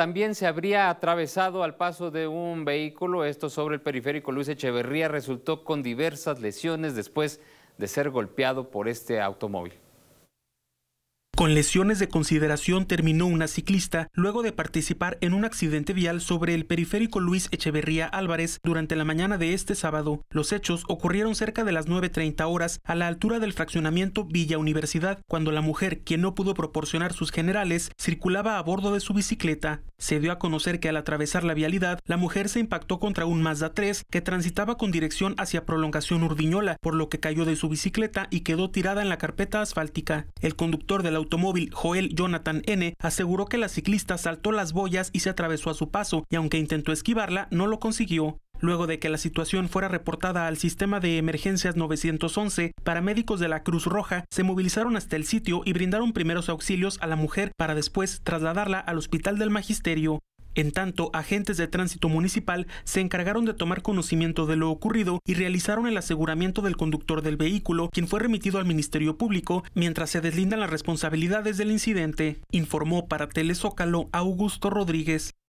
también se habría atravesado al paso de un vehículo, esto sobre el periférico Luis Echeverría, resultó con diversas lesiones después de ser golpeado por este automóvil. Con lesiones de consideración terminó una ciclista luego de participar en un accidente vial sobre el periférico Luis Echeverría Álvarez durante la mañana de este sábado. Los hechos ocurrieron cerca de las 9.30 horas a la altura del fraccionamiento Villa Universidad, cuando la mujer, quien no pudo proporcionar sus generales, circulaba a bordo de su bicicleta. Se dio a conocer que al atravesar la vialidad, la mujer se impactó contra un Mazda 3 que transitaba con dirección hacia prolongación Urdiñola, por lo que cayó de su bicicleta y quedó tirada en la carpeta asfáltica. El conductor del auto automóvil Joel Jonathan N. aseguró que la ciclista saltó las boyas y se atravesó a su paso, y aunque intentó esquivarla, no lo consiguió. Luego de que la situación fuera reportada al sistema de emergencias 911, paramédicos de la Cruz Roja se movilizaron hasta el sitio y brindaron primeros auxilios a la mujer para después trasladarla al Hospital del Magisterio. En tanto, agentes de tránsito municipal se encargaron de tomar conocimiento de lo ocurrido y realizaron el aseguramiento del conductor del vehículo, quien fue remitido al Ministerio Público, mientras se deslindan las responsabilidades del incidente, informó para Telezócalo Augusto Rodríguez.